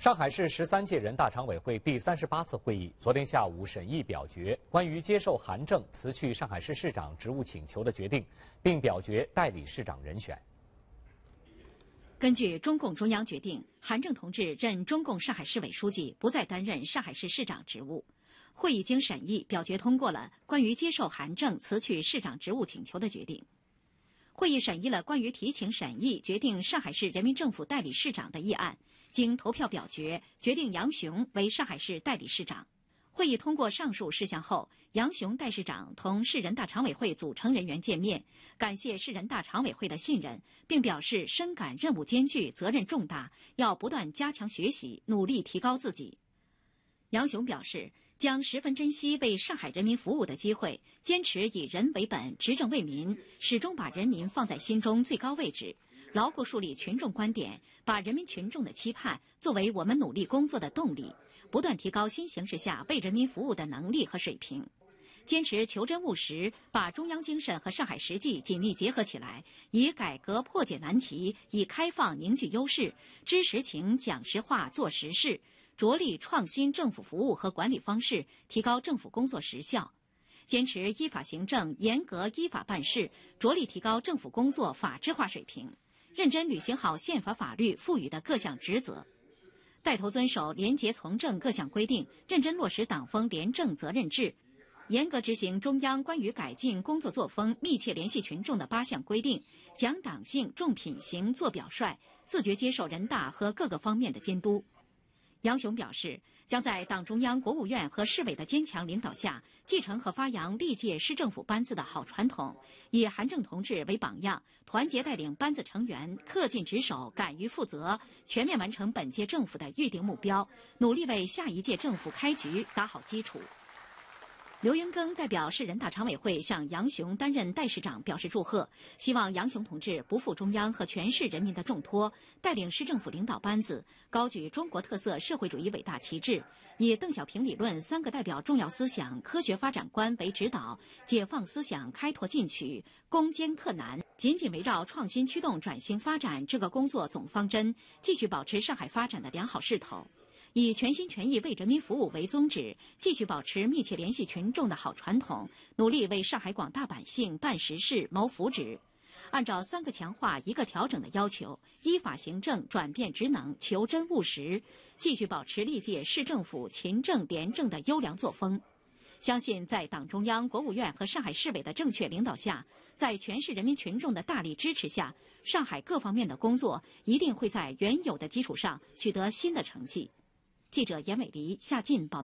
上海市十三届人大常委会第三十八次会议昨天下午审议表决关于接受韩正辞去上海市市长职务请求的决定，并表决代理市长人选。根据中共中央决定，韩正同志任中共上海市委书记，不再担任上海市市长职务。会议经审议表决通过了关于接受韩正辞去市长职务请求的决定。会议审议了关于提请审议决定上海市人民政府代理市长的议案，经投票表决，决定杨雄为上海市代理市长。会议通过上述事项后，杨雄代市长同市人大常委会组成人员见面，感谢市人大常委会的信任，并表示深感任务艰巨、责任重大，要不断加强学习，努力提高自己。杨雄表示。将十分珍惜为上海人民服务的机会，坚持以人为本、执政为民，始终把人民放在心中最高位置，牢固树立群众观点，把人民群众的期盼作为我们努力工作的动力，不断提高新形势下为人民服务的能力和水平，坚持求真务实，把中央精神和上海实际紧密结合起来，以改革破解难题，以开放凝聚优势，知实情、讲实话、做实事。着力创新政府服务和管理方式，提高政府工作实效；坚持依法行政，严格依法办事，着力提高政府工作法治化水平，认真履行好宪法法律赋予的各项职责，带头遵守廉洁从政各项规定，认真落实党风廉政责任制，严格执行中央关于改进工作作风、密切联系群众的八项规定，讲党性、重品行、做表率，自觉接受人大和各个方面的监督。杨雄表示，将在党中央、国务院和市委的坚强领导下，继承和发扬历届市政府班子的好传统，以韩正同志为榜样，团结带领班子成员，恪尽职守，敢于负责，全面完成本届政府的预定目标，努力为下一届政府开局打好基础。刘云耕代表市人大常委会向杨雄担任代市长表示祝贺，希望杨雄同志不负中央和全市人民的重托，带领市政府领导班子高举中国特色社会主义伟大旗帜，以邓小平理论“三个代表”重要思想、科学发展观为指导，解放思想，开拓进取，攻坚克难，紧紧围绕创新驱动、转型发展这个工作总方针，继续保持上海发展的良好势头。以全心全意为人民服务为宗旨，继续保持密切联系群众的好传统，努力为上海广大百姓办实事、谋福祉。按照三个强化、一个调整的要求，依法行政，转变职能，求真务实，继续保持历届市政府勤政廉政的优良作风。相信在党中央、国务院和上海市委的正确领导下，在全市人民群众的大力支持下，上海各方面的工作一定会在原有的基础上取得新的成绩。记者严伟黎、夏进报。